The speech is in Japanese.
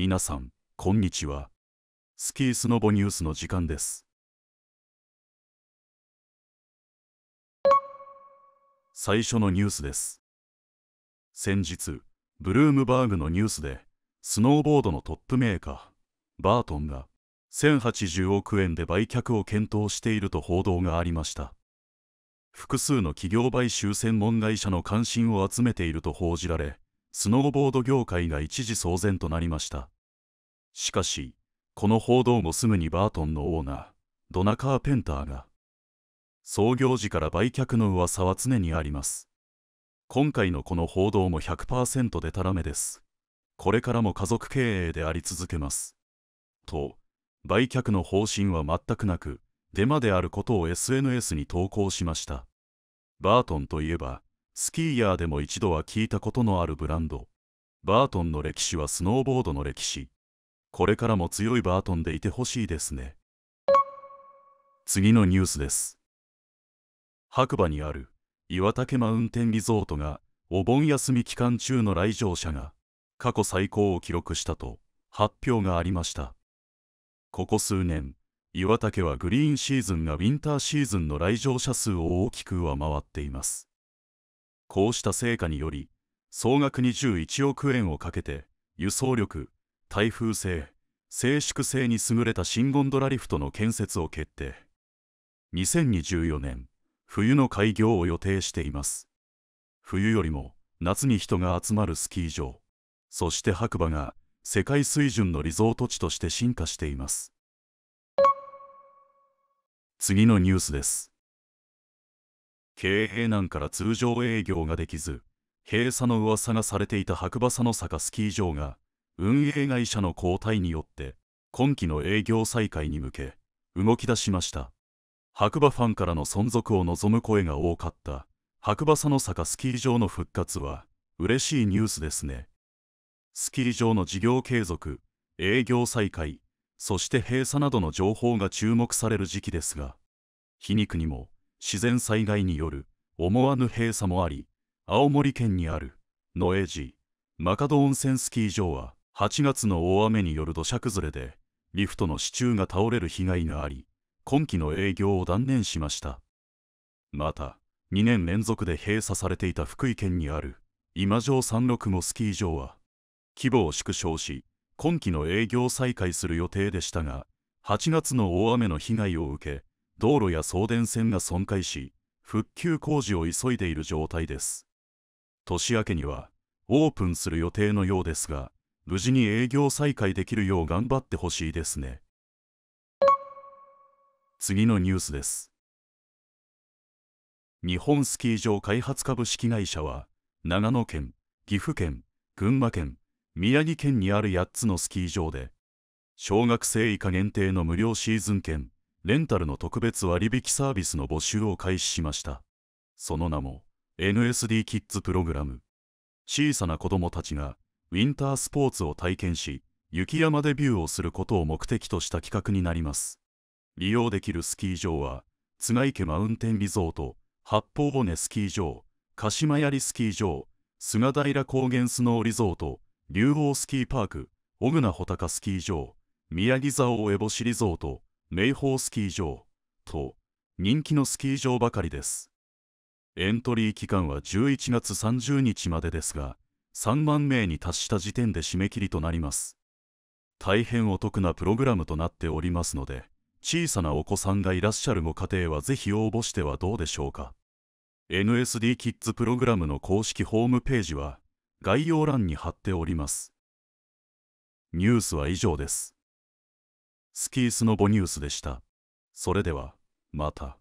皆さん、こんにちは。スキースノボニュースの時間です。最初のニュースです。先日、ブルームバーグのニュースで、スノーボードのトップメーカー、バートンが、1080億円で売却を検討していると報道がありました。複数の企業買収専門会社の関心を集めていると報じられ、スノーボード業界が一時騒然となりましたしかしこの報道もすぐにバートンのオーナードナ・カーペンターが創業時から売却の噂は常にあります今回のこの報道も100%でたらめですこれからも家族経営であり続けますと売却の方針は全くなくデマであることを SNS に投稿しましたバートンといえばスキーヤーでも一度は聞いたことのあるブランドバートンの歴史はスノーボードの歴史これからも強いバートンでいてほしいですね次のニュースです白馬にある岩岳マウンテンリゾートがお盆休み期間中の来場者が過去最高を記録したと発表がありましたここ数年岩竹はグリーンシーズンがウィンターシーズンの来場者数を大きく上回っていますこうした成果により総額21億円をかけて輸送力耐風性静粛性に優れた新ゴンドラリフトの建設を決定2024年冬の開業を予定しています冬よりも夏に人が集まるスキー場そして白馬が世界水準のリゾート地として進化しています次のニュースです経営難から通常営業ができず、閉鎖の噂がされていた白馬佐の坂スキー場が、運営会社の交代によって、今期の営業再開に向け、動き出しました。白馬ファンからの存続を望む声が多かった白馬佐の坂スキー場の復活は嬉しいニュースですねスキー場の事業継続営業再開そして閉鎖などの情報が注目される時期ですが皮肉にも自然災害による思わぬ閉鎖もあり青森県にある野江寺マカド温泉スキー場は8月の大雨による土砂崩れでリフトの支柱が倒れる被害があり今期の営業を断念しましたまた2年連続で閉鎖されていた福井県にある今城三六五スキー場は規模を縮小し今期の営業再開する予定でしたが8月の大雨の被害を受け道路や送電線が損壊し復旧工事を急いでいる状態です年明けにはオープンする予定のようですが無事に営業再開できるよう頑張ってほしいですね次のニュースです日本スキー場開発株式会社は長野県岐阜県群馬県宮城県にある8つのスキー場で小学生以下限定の無料シーズン券レンタルの特別割引サービスの募集を開始しました。その名も NSD キッズプログラム。小さな子供たちがウィンタースポーツを体験し、雪山デビューをすることを目的とした企画になります。利用できるスキー場は、津賀池マウンテンリゾート、八方骨スキー場、鹿島槍スキー場、菅平高原スノーリゾート、竜王スキーパーク、小倉穂高スキー場、宮城蔵大烏帽子リゾート、名峰スキー場と人気のスキー場ばかりですエントリー期間は11月30日までですが3万名に達した時点で締め切りとなります大変お得なプログラムとなっておりますので小さなお子さんがいらっしゃるご家庭はぜひ応募してはどうでしょうか NSD キッズプログラムの公式ホームページは概要欄に貼っておりますニュースは以上ですスキースのボニュースでした。それでは、また。